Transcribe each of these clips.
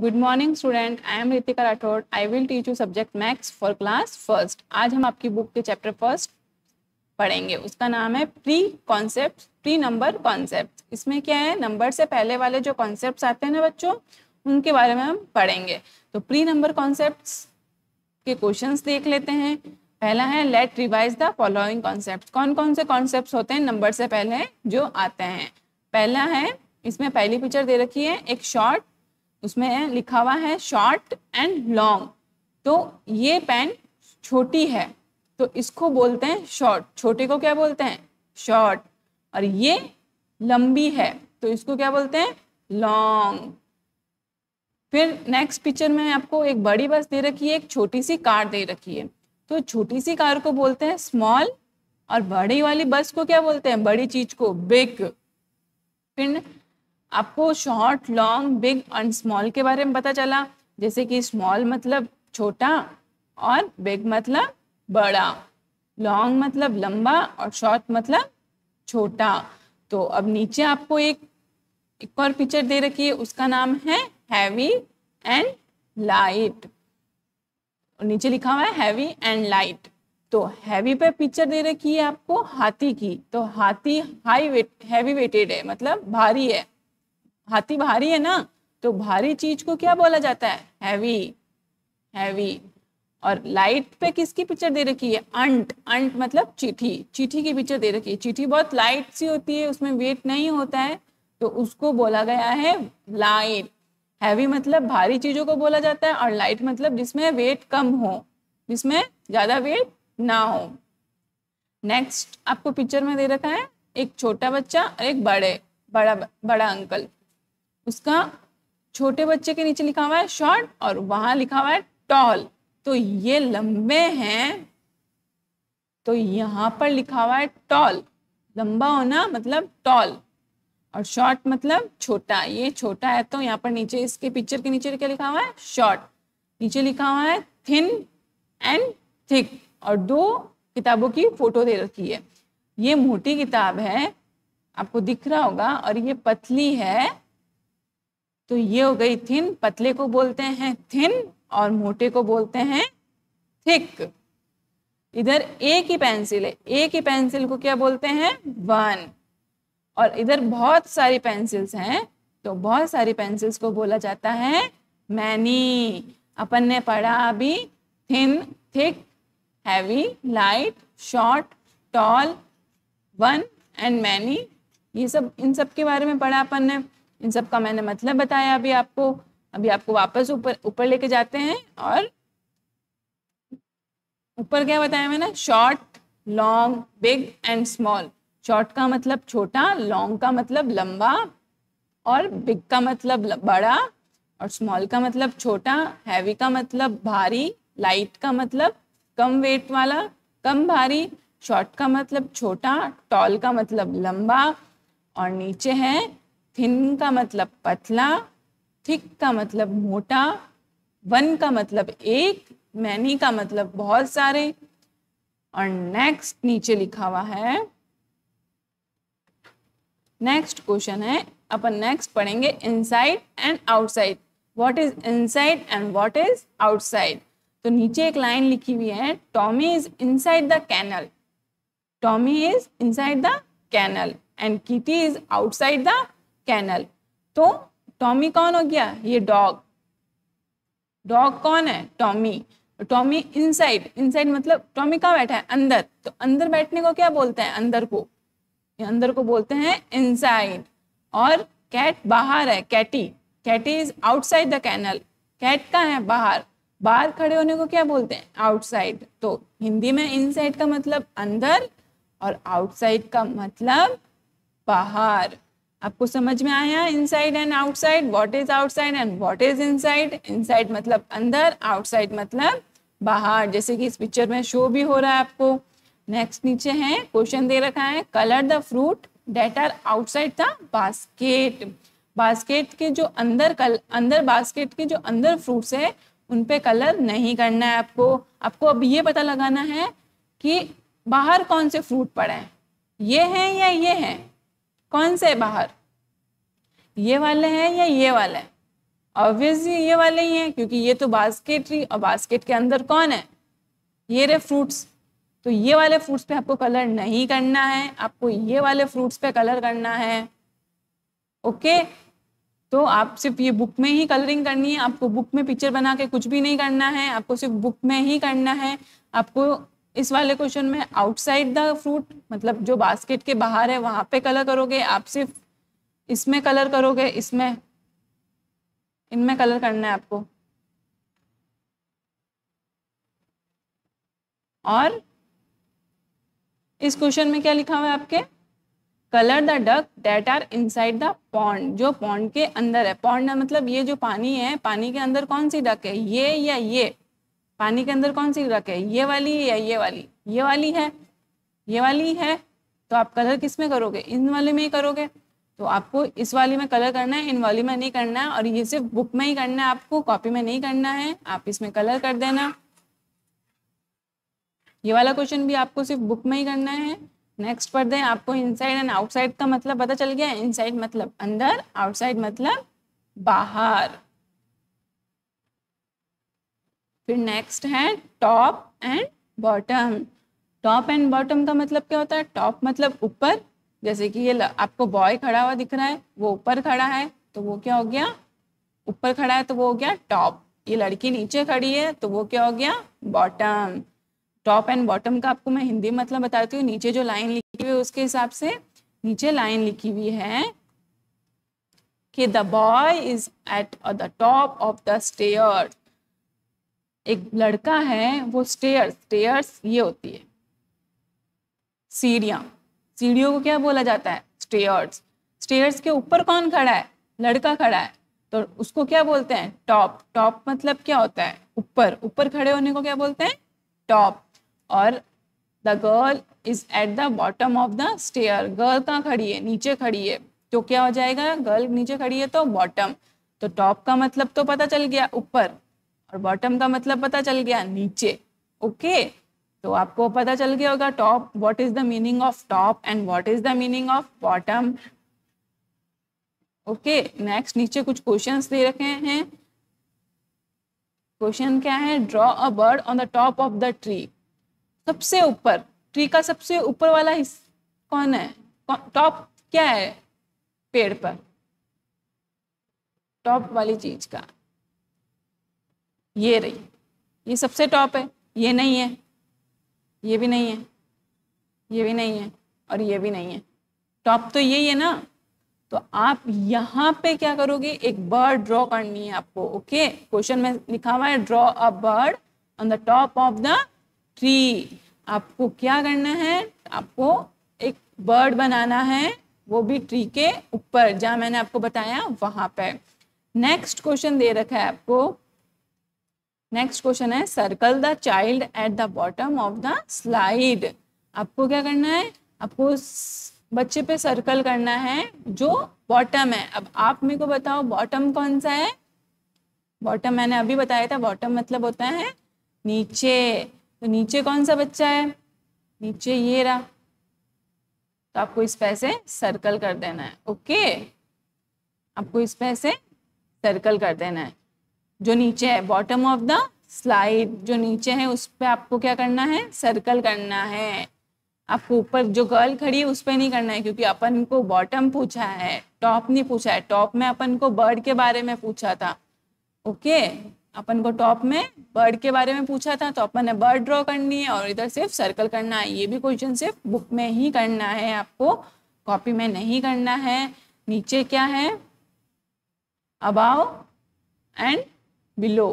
Good morning student I am Ritika Rathore I will teach you subject maths for class first आज हम आपकी book के chapter first पढ़ेंगे उसका नाम है pre concept pre number concept इसमें क्या है नंबर से पहले वाले जो कॉन्सेप्ट आते हैं ना बच्चों उनके बारे में हम पढ़ेंगे तो प्री नंबर कॉन्सेप्ट के क्वेश्चन देख लेते हैं पहला है let revise the following concept कौन कौन से कॉन्सेप्ट होते हैं नंबर से पहले जो आते हैं पहला है इसमें पहली पिक्चर दे रखी है एक शॉर्ट उसमें लिखा हुआ है शॉर्ट एंड लॉन्ग तो ये पेन छोटी है तो इसको बोलते हैं शॉर्ट छोटे को क्या बोलते हैं शॉर्ट और ये लंबी है तो इसको क्या बोलते हैं लॉन्ग फिर नेक्स्ट पिक्चर में आपको एक बड़ी बस दे रखी है एक छोटी सी कार दे रखी है तो छोटी सी कार को बोलते हैं स्मॉल और बड़ी वाली बस को क्या बोलते हैं बड़ी चीज को बिग फिर आपको short long big and small के बारे में पता चला जैसे कि स्मॉल मतलब छोटा और बिग मतलब बड़ा लॉन्ग मतलब लंबा और शॉर्ट मतलब छोटा तो अब नीचे आपको एक एक और पिक्चर दे रखी है उसका नाम है हैवी एंड लाइट नीचे लिखा हुआ है हैवी एंड लाइट तो हैवी पे पिक्चर दे रखी है आपको हाथी की तो हाथी हाई वेट हैवी वेटेड है मतलब भारी है हाथी भारी है ना तो भारी चीज को क्या बोला जाता है हैवी हैवी और लाइट पे किसकी पिक्चर दे रखी है अंट अंट मतलब चिट्ठी चिट्ठी की पिक्चर दे रखी है चिट्ठी बहुत लाइट सी होती है उसमें वेट नहीं होता है तो उसको बोला गया है लाइट हैवी मतलब भारी चीजों को बोला जाता है और लाइट मतलब जिसमें वेट कम हो जिसमें ज्यादा वेट ना हो नेक्स्ट आपको पिक्चर में दे रखा है एक छोटा बच्चा और एक बड़े बड़ा बड़ा अंकल उसका छोटे बच्चे के नीचे लिखा हुआ है शॉर्ट और वहां लिखा हुआ है टॉल तो ये लंबे हैं तो यहाँ पर लिखा हुआ है टॉल लंबा होना मतलब टॉल और शॉर्ट मतलब छोटा ये छोटा है तो यहाँ पर नीचे इसके पिक्चर के नीचे क्या लिखा हुआ है शॉर्ट नीचे लिखा हुआ है थिन एंड थिक और दो किताबों की फोटो दे रखी है ये मोटी किताब है आपको दिख रहा होगा और ये पतली है तो ये हो गई थिन पतले को बोलते हैं थिन और मोटे को बोलते हैं थिक इधर ए की पेंसिल है ए की पेंसिल को क्या बोलते हैं वन और इधर बहुत सारी पेंसिल्स हैं तो बहुत सारी पेंसिल्स को बोला जाता है मैनी अपन ने पढ़ा अभी thin thick heavy light short tall one and many ये सब इन सब के बारे में पढ़ा अपन ने इन सब का मैंने मतलब बताया अभी आपको अभी आपको वापस ऊपर ऊपर लेके जाते हैं और ऊपर क्या बताया मैंने short long big and small short का मतलब छोटा लॉन्ग का मतलब लंबा और बिग का मतलब बड़ा और स्मॉल का मतलब छोटा हैवी का मतलब भारी लाइट का मतलब कम वेट वाला कम भारी शॉर्ट का मतलब छोटा टॉल का मतलब लंबा और नीचे है थिन का मतलब पतला थिक का मतलब मोटा वन का मतलब एक मैनी का मतलब बहुत सारे और नेक्स्ट नीचे लिखा हुआ है नेक्स्ट क्वेश्चन है अपन नेक्स्ट पढ़ेंगे inside and outside what is inside and what is outside तो नीचे एक लाइन लिखी हुई है Tommy is inside the kennel Tommy is inside the kennel and Kitty is outside the kennel तो टॉमी कौन हो गया ये डॉग डॉग कौन है टॉमी टॉमी इनसाइड इनसाइड मतलब टॉमी कहाँ बैठा है अंदर तो अंदर बैठने को क्या बोलते हैं अंदर को अंदर को बोलते हैं इनसाइड और कैट बाहर है Katie Katie is outside the kennel cat का है बाहर बाहर खड़े होने को क्या बोलते हैं आउटसाइड तो हिंदी में इनसाइड का मतलब अंदर और आउटसाइड का मतलब बाहर आपको समझ में आया inside and outside what is outside and what is inside inside मतलब अंदर आउटसाइड मतलब बाहर जैसे कि इस पिक्चर में शो भी हो रहा है आपको नेक्स्ट नीचे है क्वेश्चन दे रखा है colour the fruit that are outside the basket basket के जो अंदर कल अंदर बास्केट के जो अंदर फ्रूट्स है उन पे कलर नहीं करना है आपको आपको अब ये पता लगाना है कि बाहर कौन से फ्रूट पड़े हैं ये हैं या ये हैं कौन से बाहर ये वाले हैं या ये वाले हैं ऑब्वियसली ये वाले ही हैं क्योंकि ये तो बास्केट ही और बास्केट के अंदर कौन है ये रे फ्रूट्स तो ये वाले फ्रूट्स पे आपको कलर नहीं करना है आपको ये वाले फ्रूट्स पे कलर करना है ओके तो आप सिर्फ ये बुक में ही कलरिंग करनी है आपको बुक में पिक्चर बना के कुछ भी नहीं करना है आपको सिर्फ बुक में ही करना है आपको इस वाले क्वेश्चन में आउटसाइड द फ्रूट मतलब जो बास्केट के बाहर है वहां पे कलर करोगे आप सिर्फ इसमें कलर करोगे इसमें इनमें कलर करना है आपको और इस क्वेश्चन में क्या लिखा हुआ है आपके colour the duck that are inside the pond जो पॉन्ड के अंदर है पॉन्ड मतलब ये जो पानी है पानी के अंदर कौन सी डक है ये या ये पानी के अंदर कौन सी रक है ये वाली या ये वाली ये वाली है ये वाली है तो आप कलर किस में करोगे इन वाले में ही करोगे तो आपको इस वाली में कलर करना है इन वाली में नहीं करना है और ये सिर्फ बुक में ही करना है आपको कॉपी में नहीं करना है आप इसमें कलर कर देना ये वाला क्वेश्चन भी आपको सिर्फ बुक में ही करना है नेक्स्ट पढ़ दें आपको इनसाइड एंड आउटसाइड का मतलब पता चल गया इनसाइड मतलब अंदर आउटसाइड मतलब बाहर फिर नेक्स्ट है top and bottom top and bottom का मतलब क्या होता है टॉप मतलब ऊपर जैसे कि ये आपको बॉय खड़ा हुआ दिख रहा है वो ऊपर खड़ा है तो वो क्या हो गया ऊपर खड़ा है तो वो हो गया टॉप ये लड़की नीचे खड़ी है तो वो क्या हो गया बॉटम टॉप एंड बॉटम का आपको मैं हिंदी मतलब बताती हूँ नीचे जो लाइन लिखी हुई है उसके हिसाब से नीचे लाइन लिखी हुई है कि the boy is at the top of the stair एक लड़का है वो स्टेयर्स स्टेयर्स ये होती है सीढ़िया सीढ़ियों को क्या बोला जाता है स्टेयर्स स्टेयर्स के ऊपर कौन खड़ा है लड़का खड़ा है तो उसको क्या बोलते हैं टॉप टॉप मतलब क्या होता है ऊपर ऊपर खड़े होने को क्या बोलते हैं टॉप और the girl is at the bottom of the stair girl कहाँ खड़ी है नीचे खड़ी है तो क्या हो जाएगा गर्ल नीचे खड़ी है तो बॉटम तो टॉप का मतलब तो पता चल गया ऊपर और बॉटम का मतलब पता चल गया नीचे ओके okay? तो आपको पता चल गया होगा top what is the meaning of top and what is the meaning of bottom okay next नीचे कुछ क्वेश्चन दे रखे हैं क्वेश्चन क्या है draw a bird on the top of the tree सबसे ऊपर ट्री का सबसे ऊपर वाला कौन है टॉप क्या है पेड़ पर टॉप वाली चीज का ये रही ये सबसे टॉप है ये नहीं है ये भी नहीं है ये भी नहीं है और ये भी नहीं है टॉप तो यही है ना तो आप यहाँ पे क्या करोगे एक बर्ड ड्रॉ करनी है आपको ओके क्वेश्चन में लिखा हुआ है draw a bird on the top of the tree आपको क्या करना है आपको एक बर्ड बनाना है वो भी ट्री के ऊपर जहाँ मैंने आपको बताया वहाँ पे नेक्स्ट क्वेश्चन दे रखा है आपको नेक्स्ट क्वेश्चन है circle the child at the bottom of the slide आपको क्या करना है आपको बच्चे पे सर्कल करना है जो बॉटम है अब आप मेरे को बताओ बॉटम कौन सा है बॉटम मैंने अभी बताया था बॉटम मतलब होता है नीचे तो नीचे कौन सा बच्चा है नीचे ये रहा तो आपको इस पे से सर्कल कर देना है ओके आपको इस पे से सर्कल कर देना है जो नीचे है बॉटम ऑफ द स्लाइड जो नीचे है उस पर आपको क्या करना है सर्कल करना है आपको ऊपर जो गर्ल खड़ी है उस पर नहीं करना है क्योंकि अपन को बॉटम पूछा है टॉप नहीं पूछा है टॉप में अपन को बर्ड के बारे में पूछा था ओके अपन को टॉप में बर्ड के बारे में पूछा था तो अपन ने बर्ड ड्रॉ करनी है और इधर सिर्फ सर्कल करना है ये भी क्वेश्चन सिर्फ बुक में ही करना है आपको कॉपी में नहीं करना है नीचे क्या है above and below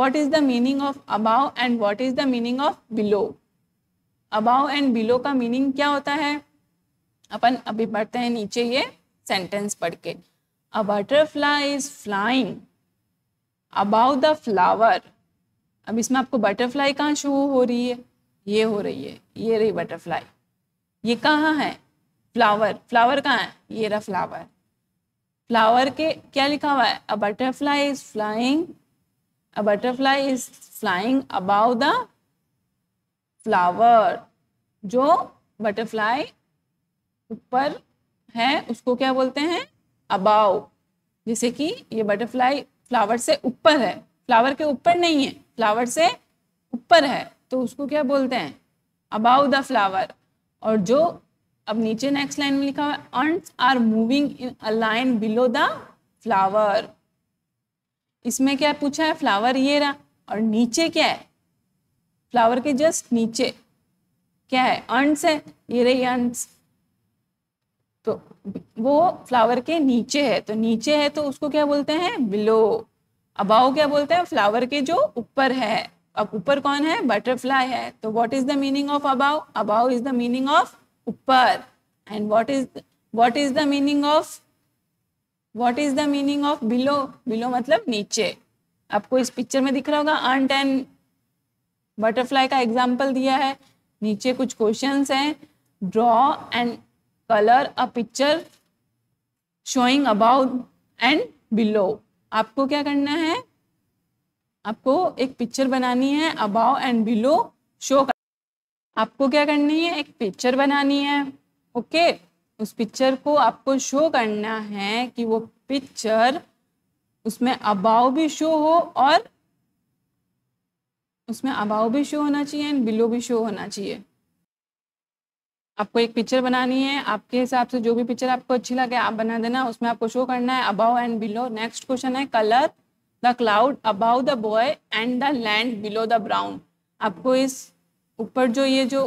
what is the meaning of above and what is the meaning of below above and below का meaning क्या होता है अपन अभी पढ़ते हैं नीचे ये sentence पढ़ के a butterfly is flying above the flower अब इसमें आपको butterfly कहाँ शो हो रही है ये हो रही है ये रही बटरफ्लाई ये कहाँ है फ्लावर फ्लावर कहाँ है ये रहा फ्लावर फ्लावर के क्या लिखा हुआ है a butterfly is flying a butterfly is flying above the flower जो बटरफ्लाई ऊपर है उसको क्या बोलते हैं अबाउ जैसे कि ये बटरफ्लाई फ्लावर से ऊपर है फ्लावर के ऊपर नहीं है फ्लावर से ऊपर है तो उसको क्या बोलते हैं अबाउ द फ्लावर और जो अब नीचे नेक्स्ट लाइन में लिखा हुआ है ants are moving in a line below the flower इसमें क्या पूछा है फ्लावर ये रहा और नीचे क्या है फ्लावर के जस्ट नीचे क्या है अंट्स है ये रही अंट्स तो वो फ्लावर के नीचे है तो नीचे है तो उसको क्या बोलते हैं बिलो अबाव क्या बोलते हैं फ्लावर के जो ऊपर है अब ऊपर कौन है बटरफ्लाई है तो what is the meaning of above above is the meaning of upar and what is what is the meaning of what is the meaning of below below मतलब नीचे आपको इस पिक्चर में दिख रहा होगा अंट एंड बटरफ्लाई का example दिया है नीचे कुछ क्वेश्चन हैं draw and colour a picture showing about and below आपको क्या करना है आपको एक पिक्चर बनानी है अबाउ एंड बिलो शो आपको क्या करनी है एक पिक्चर बनानी है ओके उस पिक्चर को आपको शो करना है कि वो पिक्चर उसमें अबाव भी शो हो और उसमें अबाव भी शो होना चाहिए एंड बिलो भी शो होना चाहिए आपको एक पिक्चर बनानी है आपके हिसाब से जो भी पिक्चर आपको अच्छी लगे आप बना देना उसमें आपको शो करना है above and below next question है colour the cloud above the boy and the land below the brown आपको इस ऊपर जो ये जो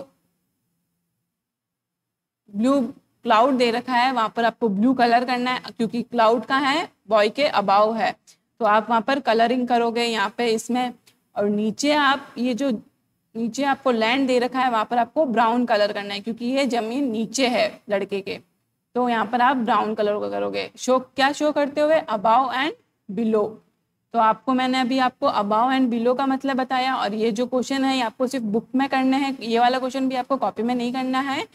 ब्लू क्लाउड दे रखा है वहां पर आपको ब्लू कलर करना है क्योंकि क्लाउड का है बॉय के अबाव है तो आप वहां पर कलरिंग करोगे यहाँ पे इसमें और नीचे आप ये जो नीचे आपको लैंड दे रखा है वहां पर आपको ब्राउन कलर करना है क्योंकि ये जमीन नीचे है लड़के के तो यहाँ पर आप ब्राउन कलर करोगे शो क्या शो करते हुए अबाव एंड बिलो तो आपको मैंने अभी आपको अबाव एंड बिलो का मतलब बताया और ये जो क्वेश्चन है ये आपको सिर्फ बुक में करने हैं ये वाला क्वेश्चन भी आपको कॉपी में नहीं करना है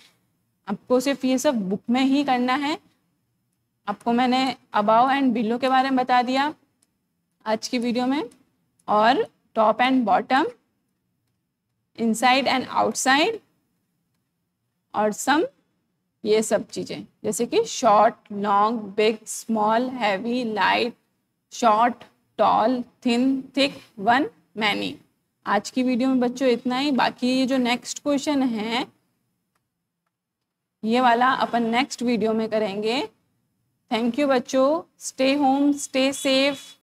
आपको सिर्फ ये सब बुक में ही करना है आपको मैंने अबाव एंड बिलो के बारे में बता दिया आज की वीडियो में और top and bottom inside and outside और सम ये सब चीज़ें जैसे कि short long big small heavy light short tall thin thick one many आज की वीडियो में बच्चों इतना ही बाकी ये जो नेक्स्ट क्वेश्चन है ये वाला अपन नेक्स्ट वीडियो में करेंगे थैंक यू बच्चों स्टे होम स्टे सेफ़